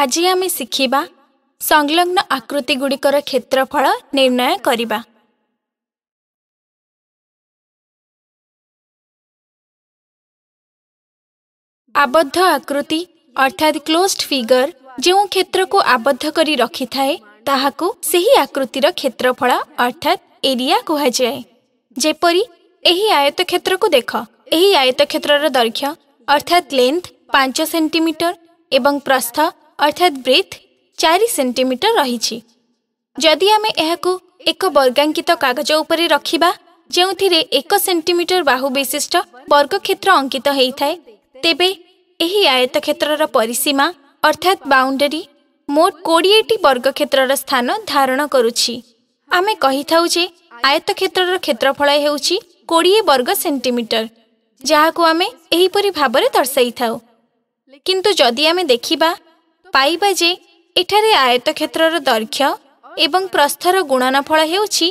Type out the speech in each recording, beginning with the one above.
ଆଜି ଆମେ ଶିଖିବା ସଂଲଗ୍ନ ଆକୃତିଗୁଡ଼ିକର କ୍ଷେତ୍ରଫଳ ନିର୍ଣ୍ଣୟ କରିବା ଆବଦ୍ଧ ଆକୃତି ଅର୍ଥାତ୍ କ୍ଲୋଜ୍ଡ ଫିଗର ଯେଉଁ କ୍ଷେତ୍ରକୁ ଆବଦ୍ଧ କରି ରଖିଥାଏ ତାହାକୁ ସେହି ଆକୃତିର କ୍ଷେତ୍ରଫଳ ଅର୍ଥାତ୍ ଏରିଆ କୁହାଯାଏ ଯେପରି ଏହି ଆୟତକ୍ଷେତ୍ରକୁ ଦେଖ ଏହି ଆୟତକ୍ଷେତ୍ରର ଦୈର୍ଘ୍ୟ ଅର୍ଥାତ୍ ଲେନ୍ଥ ପାଞ୍ଚ ସେଣ୍ଟିମିଟର ଏବଂ ପ୍ରସ୍ଥ অর্থাৎ ব্রিথ চারি সেটিমিটর রয়েছে যদি আমি এখন এক বর্গাঙ্কিত কাগজ উপরে রাখা ଯେଉଁଥିରେ ଏକ ସେଣ୍ଟିମିଟର ବାହୁ ବିଶିଷ୍ଟ ବର୍ଗକ୍ଷେତ୍ର ଅଙ୍କିତ ହୋଇଥାଏ ତେବେ ଏହି ଆୟତକ୍ଷେତ୍ରର ପରିସୀମା ଅର୍ଥାତ୍ ବାଉଣ୍ଡରୀ ମୋଟ କୋଡ଼ିଏଟି ବର୍ଗକ୍ଷେତ୍ରର ସ୍ଥାନ ଧାରଣ କରୁଛି ଆମେ କହିଥାଉ ଯେ ଆୟତକ୍ଷେତ୍ରର କ୍ଷେତ୍ରଫଳ ହେଉଛି କୋଡ଼ିଏ ବର୍ଗ ସେଣ୍ଟିମିଟର ଯାହାକୁ ଆମେ ଏହିପରି ଭାବରେ ଦର୍ଶାଇଥାଉ କିନ୍ତୁ ଯଦି ଆମେ ଦେଖିବା ପାଇବା ଯେ ଏଠାରେ ଆୟତକ୍ଷେତ୍ରର ଦୈର୍ଘ୍ୟ ଏବଂ ପ୍ରସ୍ଥର ଗୁଣନଫଳ ହେଉଛି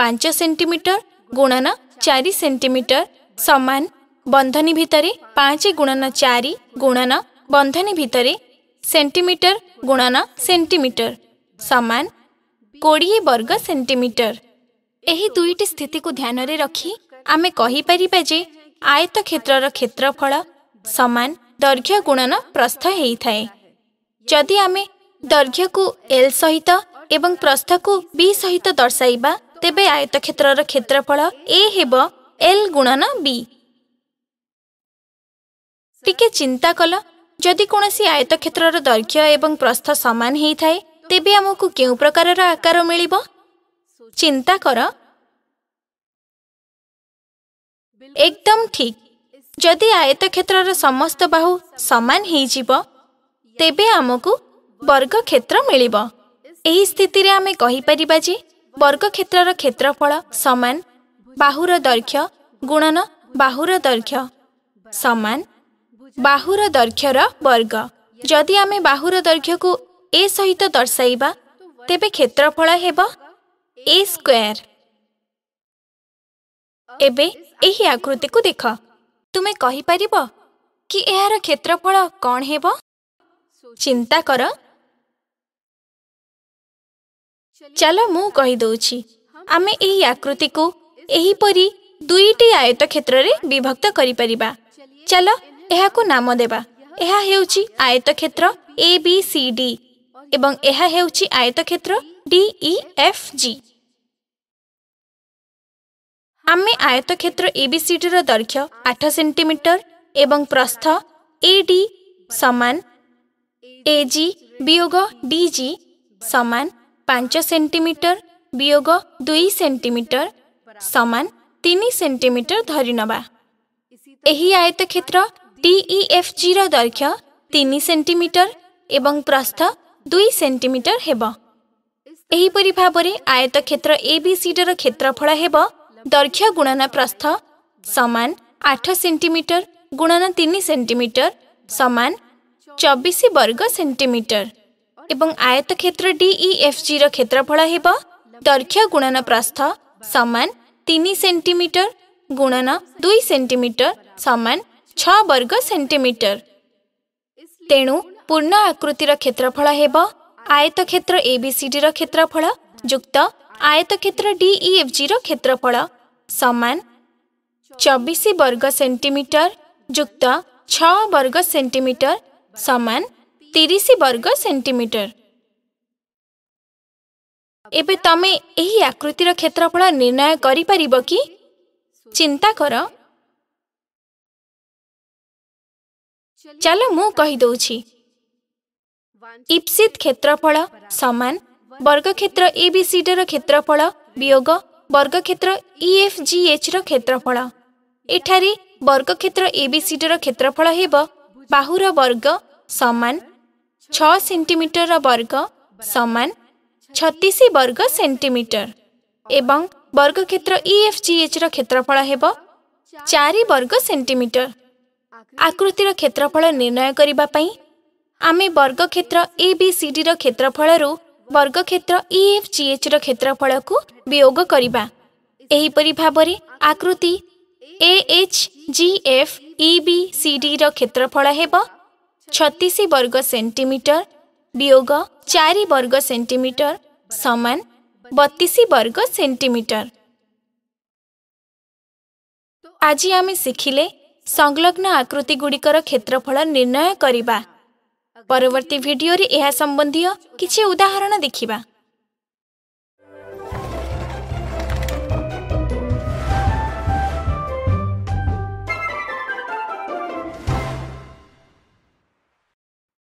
ପାଞ୍ଚ ସେଣ୍ଟିମିଟର ଗୁଣନ ଚାରି ସେଣ୍ଟିମିଟର ସମାନ ବନ୍ଧନୀ ଭିତରେ ପାଞ୍ଚ ଗୁଣନ ଚାରି ଗୁଣନ ବନ୍ଧନୀ ଭିତରେ ସେଣ୍ଟିମିଟର ଗୁଣନ ସେଣ୍ଟିମିଟର ସମାନ କୋଡ଼ିଏ ବର୍ଗ ସେଣ୍ଟିମିଟର ଏହି ଦୁଇଟି ସ୍ଥିତିକୁ ଧ୍ୟାନରେ ରଖି ଆମେ କହିପାରିବା ଯେ ଆୟତକ୍ଷେତ୍ରର କ୍ଷେତ୍ରଫଳ ସମାନ ଦୈର୍ଘ୍ୟ ଗୁଣନ ପ୍ରସ୍ଥ ହେଇଥାଏ ଯଦି ଆମେ ଦୈର୍ଘ୍ୟକୁ ଏଲ୍ ସହିତ ଏବଂ ପ୍ରସ୍ଥକୁ ବି ସହିତ ଦର୍ଶାଇବା ତେବେ ଆୟତ କ୍ଷେତ୍ରର କ୍ଷେତ୍ରଫଳ ଏ ହେବ ଏଲ୍ ଗୁଣନ ବି ଟିକେ ଚିନ୍ତା କଲ ଯଦି କୌଣସି ଆୟତ କ୍ଷେତ୍ରର ଦୈର୍ଘ୍ୟ ଏବଂ ପ୍ରସ୍ଥ ସମାନ ହୋଇଥାଏ ତେବେ ଆମକୁ କେଉଁ ପ୍ରକାରର ଆକାର ମିଳିବ ଚିନ୍ତା କର ଏକଦମ୍ ଠିକ୍ ଯଦି ଆୟତ କ୍ଷେତ୍ରର ସମସ୍ତ ବାହୁ ସମାନ ହେଇଯିବ ତେବେ ଆମକୁ ବର୍ଗକ୍ଷେତ୍ର ମିଳିବ ଏହି ସ୍ଥିତିରେ ଆମେ କହିପାରିବା ଯେ ବର୍ଗକ୍ଷେତ୍ରର କ୍ଷେତ୍ରଫଳ ସମାନ ବାହୁର ଦୈର୍ଘ୍ୟ ଗୁଣନ ବାହୁର ଦୈର୍ଘ୍ୟ ସମାନ ବାହୁର ଦୈର୍ଘ୍ୟର ବର୍ଗ ଯଦି ଆମେ ବାହୁର ଦୈର୍ଘ୍ୟକୁ ଏ ସହିତ ଦର୍ଶାଇବା ତେବେ କ୍ଷେତ୍ରଫଳ ହେବ ଏ ସ୍କୋୟାର ଏବେ ଏହି ଆକୃତିକୁ ଦେଖ ତୁମେ କହିପାରିବ କି ଏହାର କ୍ଷେତ୍ରଫଳ କ'ଣ ହେବ ଚିନ୍ତା କର ଚାଲ ମୁଁ କହିଦେଉଛି ଆମେ ଏହି ଆକୃତିକୁ ଏହିପରି ଦୁଇଟି କ୍ଷେତ୍ରରେ ବିଭକ୍ତ କରିପାରିବା ଚାଲ ଏହାକୁ ନାମ ଦେବା ଏହା ହେଉଛି କ୍ଷେତ୍ର ଏ ବି ସି ଡି ଏବଂ ଏହା ହେଉଛି ଆୟତକ୍ଷେତ୍ର ଡିଇ ଏଫ୍ ଜି ଆମେ କ୍ଷେତ୍ର ଏ ବି ସି ଡିର ଦୈର୍ଘ୍ୟ ଆଠ ସେଣ୍ଟିମିଟର ଏବଂ ପ୍ରସ୍ଥ ଏ ଡି ସମାନ এজি বিয়োগ ডিজি সমান পাঁচ সেটিমিটর বিয়োগ দুই সেটিমিটর সমান তিন সেটিমিটর ধরি নেবা ଏହି ଆୟତକ୍ଷେତ୍ର ଡିଇଏଫ୍ଜିର ଦୈର୍ଘ୍ୟ ତିନି ସେଣ୍ଟିମିଟର ଏବଂ ପ୍ରସ୍ଥ ଦୁଇ ସେଣ୍ଟିମିଟର ହେବ ଏହିପରି ଭାବରେ ଆୟତକ୍ଷେତ୍ର ଏବିସିଡିର କ୍ଷେତ୍ରଫଳ ହେବ ଦୈର୍ଘ୍ୟ ଗୁଣନ ପ୍ରସ୍ଥ ସମାନ ଆଠ ସେଣ୍ଟିମିଟର ଗୁଣନ ତିନି ସେଣ୍ଟିମିଟର ସମାନ ଚବିଶ ବର୍ଗ ସେଣ୍ଟିମିଟର ଏବଂ ଆୟତ କ୍ଷେତ୍ର ଡିଇଏଫ୍ଜିର କ୍ଷେତ୍ରଫଳ ହେବ ଦୈର୍ଘ୍ୟ ଗୁଣନ ପ୍ରସ୍ଥ ସମାନ ତିନି ସେଣ୍ଟିମିଟର ଗୁଣନ ଦୁଇ ସେଣ୍ଟିମିଟର ସମାନ ଛଅ ବର୍ଗ ସେଣ୍ଟିମିଟର ତେଣୁ ପୂର୍ଣ୍ଣ ଆକୃତିର କ୍ଷେତ୍ରଫଳ ହେବ ଆୟତ କ୍ଷେତ୍ର ଏବିସିଡିର କ୍ଷେତ୍ରଫଳ ଯୁକ୍ତ ଆୟତ କ୍ଷେତ୍ର ଡିଇଏଫ୍ଜିର କ୍ଷେତ୍ରଫଳ ସମାନ ଚବିଶ ବର୍ଗ ସେଣ୍ଟିମିଟର ଯୁକ୍ତ ଛଅ ବର୍ଗ ସେଣ୍ଟିମିଟର ସମାନ ତିରିଶ ବର୍ଗ ସେଣ୍ଟିମିଟର ଏବେ ତମେ ଏହି ଆକୃତିର କ୍ଷେତ୍ରଫଳ ନିର୍ଣ୍ଣୟ କରିପାରିବ କି ଚିନ୍ତା କର ଚାଲ ମୁଁ କହିଦେଉଛି ଇପ୍ସିତ କ୍ଷେତ୍ରଫଳ ସମାନ ବର୍ଗକ୍ଷେତ୍ର ଏ ବି ସି ଡିର କ୍ଷେତ୍ରଫଳ ବିୟୋଗ ବର୍ଗକ୍ଷେତ୍ର ଇ ଏଫ୍ ଜି ଏଚ୍ର କ୍ଷେତ୍ରଫଳ ଏଠାରେ ବର୍ଗକ୍ଷେତ୍ର ଏ ବି ସି ଡିର କ୍ଷେତ୍ରଫଳ ହେବ ବାହୁର ବର୍ଗ समान छ सेन्टिमिटर वर्ग समान छतिस वर्ग सेन्टिमिटर एवं वर्ग क्षेत्र इएफ जिएच्र क्षेत्रफल हे चार वर्ग सेन्टिमिटर आकृति र क्षेत्रफल निर्णय आमे वर्ग क्षेत्र ए विसिडि केत्रफल वर्ग क्षेत्र इएफ को वियोग क्षेत्रफलको वियकपरि भावर आकृति एएच जिएफ इ विसिडि क्षेत्रफल हे ଛତିଶ ବର୍ଗ ସେଣ୍ଟିମିଟର ବିୟୋଗ ଚାରି ବର୍ଗ ସେଣ୍ଟିମିଟର ସମାନ ବତିଶ ବର୍ଗ ସେଣ୍ଟିମିଟର ଆଜି ଆମେ ଶିଖିଲେ ସଂଲଗ୍ନ ଆକୃତିଗୁଡ଼ିକର କ୍ଷେତ୍ରଫଳ ନିର୍ଣ୍ଣୟ କରିବା ପରବର୍ତ୍ତୀ ଭିଡ଼ିଓରେ ଏହା ସମ୍ବନ୍ଧୀୟ କିଛି ଉଦାହରଣ ଦେଖିବା